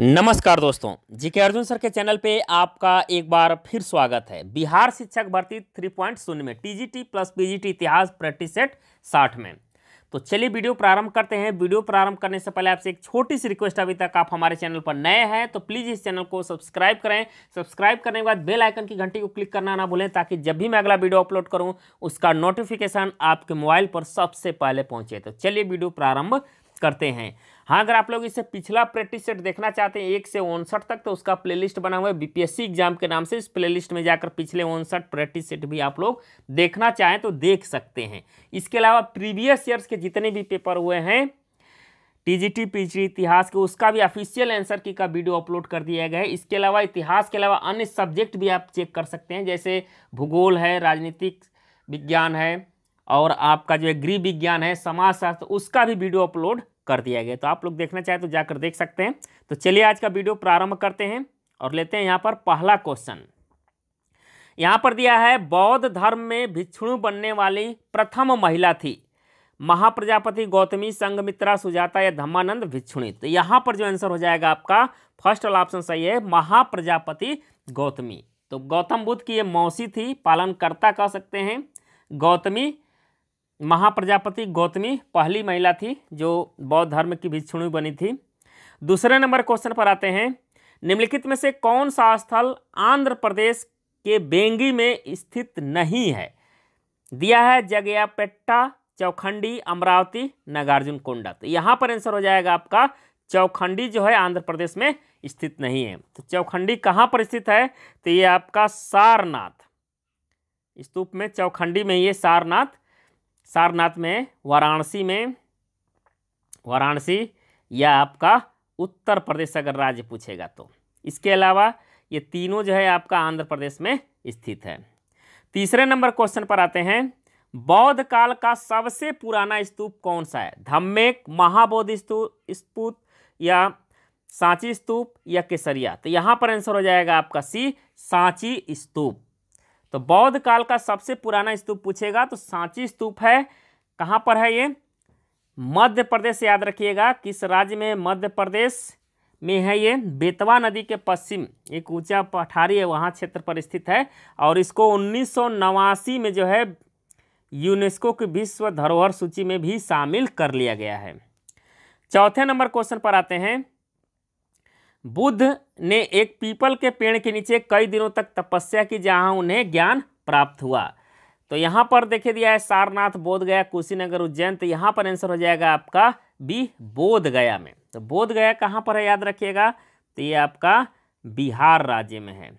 नमस्कार दोस्तों जी के अर्जुन सर के चैनल पे आपका एक बार फिर स्वागत है बिहार शिक्षक भर्ती थ्री पॉइंट शून्य में टीजीटी प्लस पीजीटी इतिहास प्रैक्टिस सेट साठ में तो चलिए वीडियो प्रारंभ करते हैं वीडियो प्रारंभ करने से पहले आपसे एक छोटी सी रिक्वेस्ट अभी तक आप हमारे चैनल पर नए हैं तो प्लीज़ इस चैनल को सब्सक्राइब करें सब्सक्राइब करने के बाद बेल आइकन की घंटी को क्लिक करना ना भूलें ताकि जब भी मैं अगला वीडियो अपलोड करूं उसका नोटिफिकेशन आपके मोबाइल पर सबसे पहले पहुंचे तो चलिए वीडियो प्रारंभ करते हैं हाँ अगर आप लोग इससे पिछला प्रैक्टिस सेट देखना चाहते हैं एक से उनसठ तक तो उसका प्लेलिस्ट बना हुआ है बीपीएससी एग्जाम के नाम से इस प्लेलिस्ट में जाकर पिछले उनसठ प्रैक्टिस सेट भी आप लोग देखना चाहें तो देख सकते हैं इसके अलावा प्रीवियस ईयर्स के जितने भी पेपर हुए हैं टीजीटी पीजी इतिहास के उसका भी ऑफिशियल आंसर की का वीडियो अपलोड कर दिया गया है इसके अलावा इतिहास के अलावा अन्य सब्जेक्ट भी आप चेक कर सकते हैं जैसे भूगोल है राजनीतिक विज्ञान है और आपका जो है गृह विज्ञान है समाजशास्त्र उसका भी वीडियो अपलोड कर दिया गया तो आप लोग देखना चाहें तो जाकर देख सकते हैं तो चलिए आज का वीडियो प्रारंभ करते हैं और लेते हैं यहाँ पर पहला क्वेश्चन यहाँ पर दिया है बौद्ध धर्म में भिक्षुणु बनने वाली प्रथम महिला थी महाप्रजापति गौतमी संगमित्रा सुजाता या धम्मानंद भिक्षुणी तो यहाँ पर जो आंसर हो जाएगा आपका फर्स्ट वाला ऑप्शन सही है महाप्रजापति गौतमी तो गौतम बुद्ध की ये मौसी थी पालनकर्ता कह सकते हैं गौतमी महाप्रजापति गौतमी पहली महिला थी जो बौद्ध धर्म की भिक्षुणी बनी थी दूसरे नंबर क्वेश्चन पर आते हैं निम्नलिखित में से कौन सा स्थल आंध्र प्रदेश के बेंगी में स्थित नहीं है दिया है जगयापेट्टा चौखंडी अमरावती नागार्जुन कोंडा तो यहाँ पर आंसर हो जाएगा आपका चौखंडी जो है आंध्र प्रदेश में स्थित नहीं है तो चौखंडी कहाँ पर स्थित है तो ये आपका सारनाथ स्तूप में चौखंडी में ये सारनाथ सारनाथ में वाराणसी में वाराणसी या आपका उत्तर प्रदेश अगर राज्य पूछेगा तो इसके अलावा ये तीनों जो है आपका आंध्र प्रदेश में स्थित है तीसरे नंबर क्वेश्चन पर आते हैं बौद्ध काल का सबसे पुराना स्तूप कौन सा है धम्मेक महाबोध स्तूप स्तूप या सांची स्तूप या केसरिया तो यहाँ पर आंसर हो जाएगा आपका सी सांची स्तूप तो बौद्ध काल का सबसे पुराना स्तूप पूछेगा तो सांची स्तूप है कहाँ पर है ये मध्य प्रदेश याद रखिएगा किस राज्य में मध्य प्रदेश में है ये बेतवा नदी के पश्चिम एक ऊंचा पठारी है वहाँ क्षेत्र पर स्थित है और इसको उन्नीस में जो है यूनेस्को की विश्व धरोहर सूची में भी शामिल कर लिया गया है चौथे नंबर क्वेश्चन पर आते हैं बुद्ध ने एक पीपल के पेड़ के नीचे कई दिनों तक तपस्या की जहाँ उन्हें ज्ञान प्राप्त हुआ तो यहाँ पर देखे दिया है सारनाथ बोध गया कुशीनगर उज्जैन तो यहाँ पर आंसर हो जाएगा आपका बी बोध गया में तो बोध गया कहाँ पर है याद रखिएगा तो ये आपका बिहार राज्य में है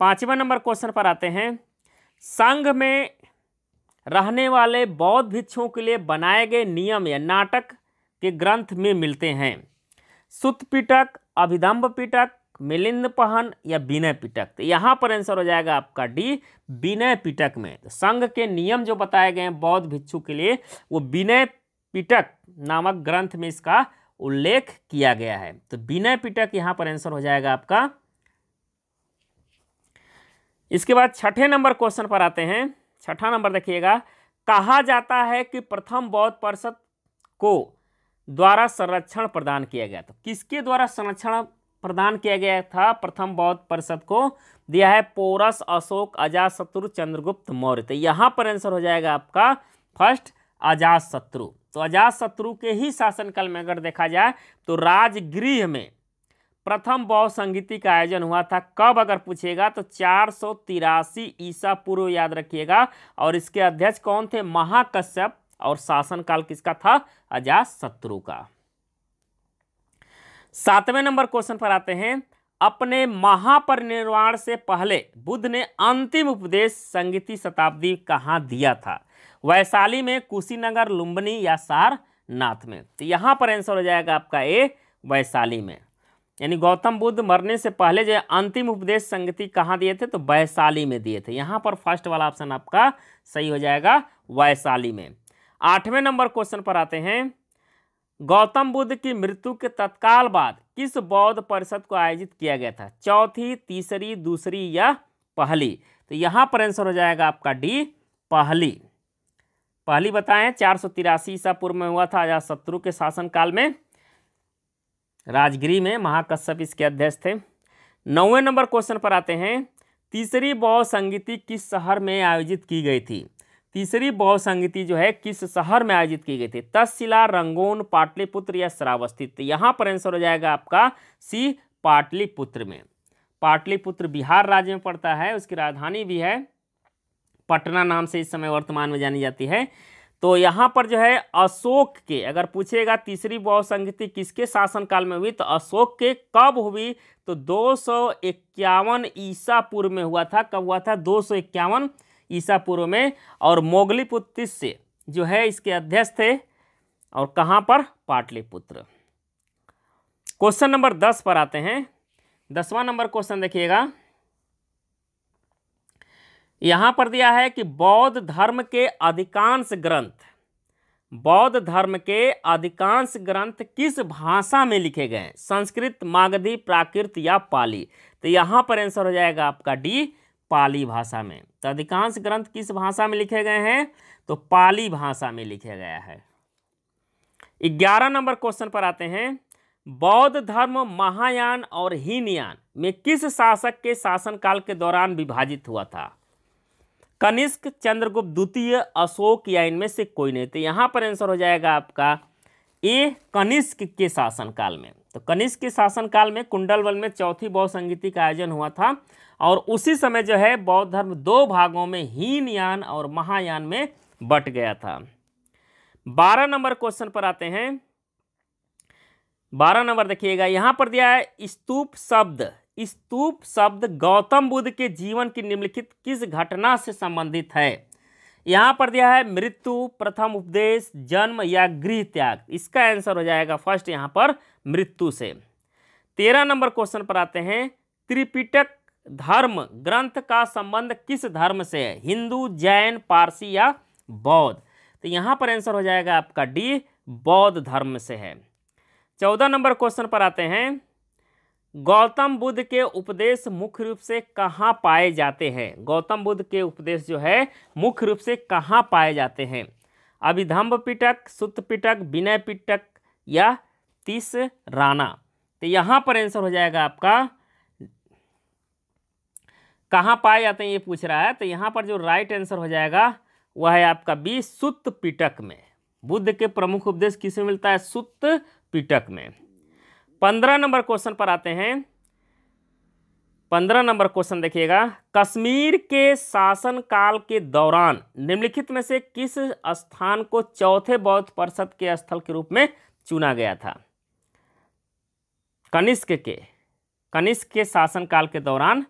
पाँचवा नंबर क्वेश्चन पर आते हैं संघ में रहने वाले बौद्ध भिक्षुओं के लिए बनाए गए नियम या नाटक के ग्रंथ में मिलते हैं सुतपिटक अभिदम्ब पिटक मिलिंद पहन या विनय पिटक तो यहाँ पर आंसर हो जाएगा आपका डी विनय पिटक में तो संघ के नियम जो बताए गए हैं बौद्ध भिक्षु के लिए वो विनय पिटक नामक ग्रंथ में इसका उल्लेख किया गया है तो विनय पिटक यहाँ पर आंसर हो जाएगा आपका इसके बाद छठे नंबर क्वेश्चन पर आते हैं छठा नंबर देखिएगा कहा जाता है कि प्रथम बौद्ध परिषद को द्वारा संरक्षण प्रदान किया गया था किसके द्वारा संरक्षण प्रदान किया गया था प्रथम बौद्ध परिषद को दिया है पोरस अशोक अजात शत्रु चंद्रगुप्त मौर्य तो यहाँ पर आंसर हो जाएगा आपका फर्स्ट अजात शत्रु तो अजात शत्रु के ही शासनकाल में अगर देखा जाए तो राजगृह में प्रथम बौद्ध संगीति का आयोजन हुआ था कब अगर पूछेगा तो चार सौ तिरासी ईसा पूर्व याद रखिएगा और इसके अध्यक्ष कौन थे महाकश्यप और शासनकाल किसका था शत्रु का सातवें नंबर क्वेश्चन पर आते हैं अपने महापरिनिर्वाण से पहले बुद्ध ने अंतिम उपदेश संगीति शताब्दी कहाँ दिया था वैशाली में कुशीनगर लुम्बनी या सारनाथ में तो यहाँ पर आंसर हो जाएगा आपका ए वैशाली में यानी गौतम बुद्ध मरने से पहले जो अंतिम उपदेश संगति कहाँ दिए थे तो वैशाली में दिए थे यहाँ पर फर्स्ट वाला ऑप्शन आपका सही हो जाएगा वैशाली में आठवें नंबर क्वेश्चन पर आते हैं गौतम बुद्ध की मृत्यु के तत्काल बाद किस बौद्ध परिषद को आयोजित किया गया था चौथी तीसरी दूसरी या पहली तो यहाँ पर आंसर हो जाएगा आपका डी पहली पहली बताएं चार सौ तिरासी ईसा पूर्व में हुआ था शत्रु के शासनकाल में राजगिरी में महाकश्यप इसके अध्यक्ष थे नौवें नंबर क्वेश्चन पर आते हैं तीसरी बौद्ध संगीति किस शहर में आयोजित की गई थी तीसरी बहुसंगति जो है किस शहर में आयोजित की गई थी तसशिला रंगोन पाटलिपुत्र या श्रावस्ती तो यहाँ पर आंसर हो जाएगा आपका सी पाटलिपुत्र में पाटलिपुत्र बिहार राज्य में पड़ता है उसकी राजधानी भी है पटना नाम से इस समय वर्तमान में जानी जाती है तो यहाँ पर जो है अशोक के अगर पूछेगा तीसरी बहुसंगति किसके शासनकाल में हुई तो अशोक के कब हुई तो दो सौ इक्यावन ईसा पूर्व में हुआ था कब हुआ था दो सौ इक्यावन ईसा पूर्व में और मोगलीपुत्र से जो है इसके अध्यक्ष थे और कहाँ पर पाटलिपुत्र क्वेश्चन नंबर दस पर आते हैं दसवां नंबर क्वेश्चन देखिएगा यहाँ पर दिया है कि बौद्ध धर्म के अधिकांश ग्रंथ बौद्ध धर्म के अधिकांश ग्रंथ किस भाषा में लिखे गए संस्कृत मागधी प्राकृत या पाली तो यहाँ पर आंसर हो जाएगा आपका डी पाली भाषा में तो अधिकांश ग्रंथ किस भाषा में लिखे गए हैं तो पाली भाषा में लिखे गया है ग्यारह नंबर क्वेश्चन पर आते हैं बौद्ध धर्म महायान और हीनयान में किस शासक के शासनकाल के दौरान विभाजित हुआ था कनिष्क चंद्रगुप्त द्वितीय अशोक या इनमें से कोई नहीं तो यहां पर आंसर हो जाएगा आपका ए कनिष्क के शासनकाल में तो कनिष्क के शासनकाल में कुंडलवल में चौथी बौद्ध संगीति का आयोजन हुआ था और उसी समय जो है बौद्ध धर्म दो भागों में हीन यान और महायान में बट गया था बारह नंबर क्वेश्चन पर आते हैं बारह नंबर देखिएगा यहां पर दिया है स्तूप शब्द स्तूप शब्द गौतम बुद्ध के जीवन की निम्नलिखित किस घटना से संबंधित है यहाँ पर दिया है मृत्यु प्रथम उपदेश जन्म या गृह त्याग इसका आंसर हो जाएगा फर्स्ट यहाँ पर मृत्यु से तेरह नंबर क्वेश्चन पर आते हैं त्रिपिटक धर्म ग्रंथ का संबंध किस धर्म से है हिंदू जैन पारसी या बौद्ध तो यहाँ पर आंसर हो जाएगा आपका डी बौद्ध धर्म से है चौदह नंबर क्वेश्चन पर आते हैं गौतम बुद्ध के उपदेश मुख्य रूप से कहाँ पाए जाते हैं गौतम बुद्ध के उपदेश जो है मुख्य रूप से कहाँ पाए जाते हैं अभिधम्ब पिटक सुत पिटक विनय पिटक या तीस राणा तो यहाँ पर आंसर हो जाएगा आपका कहाँ पाए जाते हैं ये पूछ रहा है तो यहाँ पर जो राइट आंसर हो जाएगा वह है आपका बी सुत पिटक में बुद्ध के प्रमुख उपदेश किसमें मिलता है सुत पिटक में पंद्रह नंबर क्वेश्चन पर आते हैं पंद्रह नंबर क्वेश्चन देखिएगा कश्मीर के शासन काल के दौरान निम्नलिखित में से किस स्थान को चौथे बौद्ध परिषद के स्थल के रूप में चुना गया था कनिष्क के कनिष्क के शासन काल के दौरान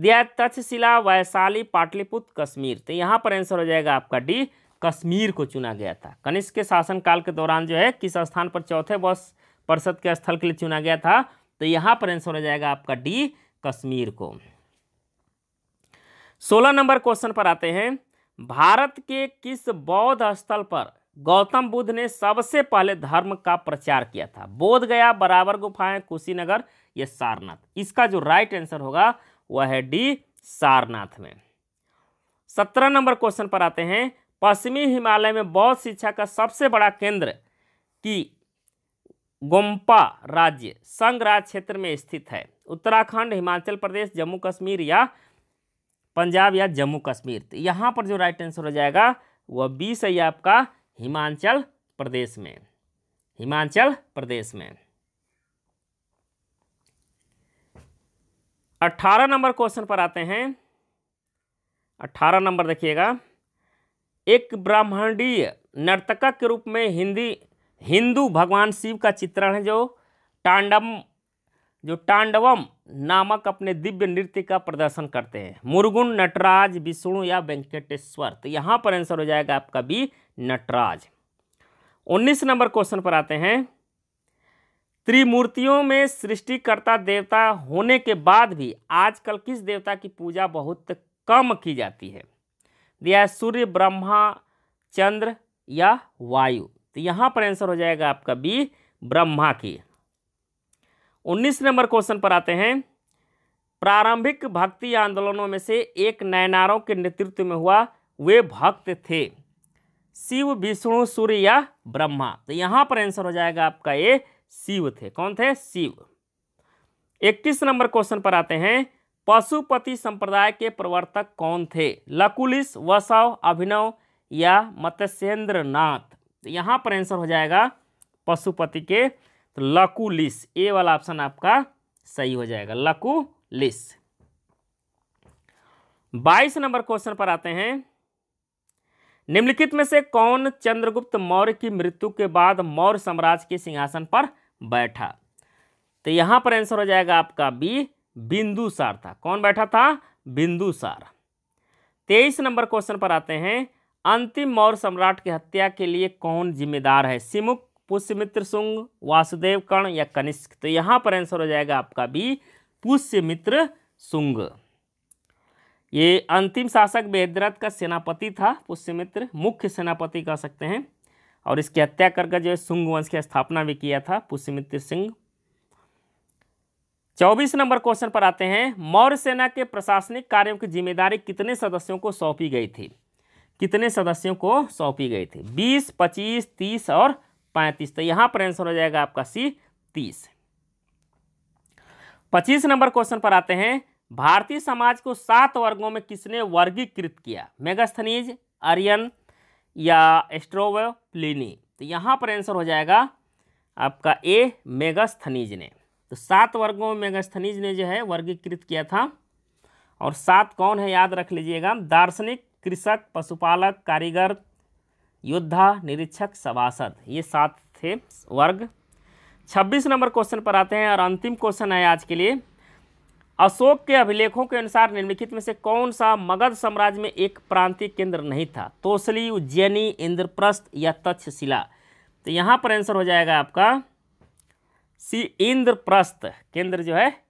दिया तक्षशिला वैशाली पाटलिपुत्र कश्मीर तो यहां पर आंसर हो जाएगा आपका डी कश्मीर को चुना गया था कनिष्क के शासनकाल के दौरान जो है किस स्थान पर चौथे बौद्ध परिषद के स्थल के लिए चुना गया था तो यहां पर आंसर हो जाएगा आपका डी कश्मीर को सोलह नंबर क्वेश्चन पर आते हैं भारत के किस बौद्ध स्थल पर गौतम बुद्ध ने सबसे पहले धर्म का प्रचार किया था बोध गया बराबर गुफाएं कुशीनगर या सारनाथ इसका जो राइट आंसर होगा वह है डी सारनाथ में सत्रह नंबर क्वेश्चन पर आते हैं पश्चिमी हिमालय में बौद्ध शिक्षा का सबसे बड़ा केंद्र की गोम्पा राज्य संघ राज क्षेत्र में स्थित है उत्तराखंड हिमाचल प्रदेश जम्मू कश्मीर या पंजाब या जम्मू कश्मीर तो यहाँ पर जो राइट आंसर हो जाएगा वह बी सही आपका हिमाचल प्रदेश में हिमाचल प्रदेश में अट्ठारह नंबर क्वेश्चन पर आते हैं अट्ठारह नंबर देखिएगा एक ब्राह्मणीय नर्तक के रूप में हिंदी हिंदू भगवान शिव का चित्रण है जो टांडम जो तांडवम नामक अपने दिव्य नृत्य का प्रदर्शन करते हैं मुर्गुन नटराज विष्णु या वेंकटेश्वर तो यहाँ पर आंसर हो जाएगा आपका बी नटराज उन्नीस नंबर क्वेश्चन पर आते हैं त्रिमूर्तियों में सृष्टिकर्ता देवता होने के बाद भी आजकल किस देवता की पूजा बहुत कम की जाती है दिया सूर्य ब्रह्मा चंद्र या वायु तो यहाँ पर आंसर हो जाएगा आपका बी ब्रह्मा की उन्नीस नंबर क्वेश्चन पर आते हैं प्रारंभिक भक्ति आंदोलनों में से एक नयनारों के नेतृत्व में हुआ वे भक्त थे शिव विष्णु सूर्य या ब्रह्मा तो यहाँ पर आंसर हो जाएगा आपका ये शिव थे कौन थे शिव इक्कीस नंबर क्वेश्चन पर आते हैं पशुपति संप्रदाय के प्रवर्तक कौन थे लकुलिस वसव अभिनव या मत्स्येंद्र नाथ तो यहाँ पर आंसर हो जाएगा पशुपति के तो लकुलिस ए वाला ऑप्शन आपका सही हो जाएगा लकुलिस बाईस नंबर क्वेश्चन पर आते हैं निम्नलिखित में से कौन चंद्रगुप्त मौर्य की मृत्यु के बाद मौर्य साम्राज्य के सिंहासन पर बैठा तो यहां पर आंसर हो जाएगा आपका बी बिंदुसार था कौन बैठा था बिंदुसार तेईस नंबर क्वेश्चन पर आते हैं अंतिम मौर्य सम्राट की हत्या के लिए कौन जिम्मेदार है सिमुक पुष्यमित्र सुंग वासुदेव कर्ण या कनिष्क तो यहाँ पर आंसर हो जाएगा आपका भी पुष्यमित्र सुंग ये अंतिम शासक बेहदरथ का सेनापति था पुष्यमित्र मुख्य सेनापति कह सकते हैं और इसकी हत्या करके जो है सुंग वंश की स्थापना भी किया था पुष्यमित्र सिंह चौबीस नंबर क्वेश्चन पर आते हैं मौर्य सेना के प्रशासनिक कार्यों की जिम्मेदारी कितने सदस्यों को सौंपी गई थी कितने सदस्यों को सौंपी गई थी बीस पच्चीस तीस और पैंतीस तो यहाँ पर आंसर हो जाएगा आपका सी तीस पच्चीस नंबर क्वेश्चन पर आते हैं भारतीय समाज को सात वर्गों में किसने वर्गीकृत किया मेगास्थनीज आर्यन या एस्ट्रोवेव तो यहाँ पर आंसर हो जाएगा आपका ए मेगास्थनीज ने तो सात वर्गों में मेगास्थनीज ने जो है वर्गीकृत किया था और सात कौन है याद रख लीजिएगा दार्शनिक कृषक पशुपालक कारीगर योद्धा निरीक्षक सभासद ये सात थे वर्ग छब्बीस नंबर क्वेश्चन पर आते हैं और अंतिम क्वेश्चन है आज के लिए अशोक के अभिलेखों के अनुसार निम्नलिखित में से कौन सा मगध साम्राज्य में एक प्रांतीय केंद्र नहीं था तोसली उज्जैनी इंद्रप्रस्थ या तक्षशिला तो यहाँ पर आंसर हो जाएगा आपका सी इंद्रप्रस्थ केंद्र जो है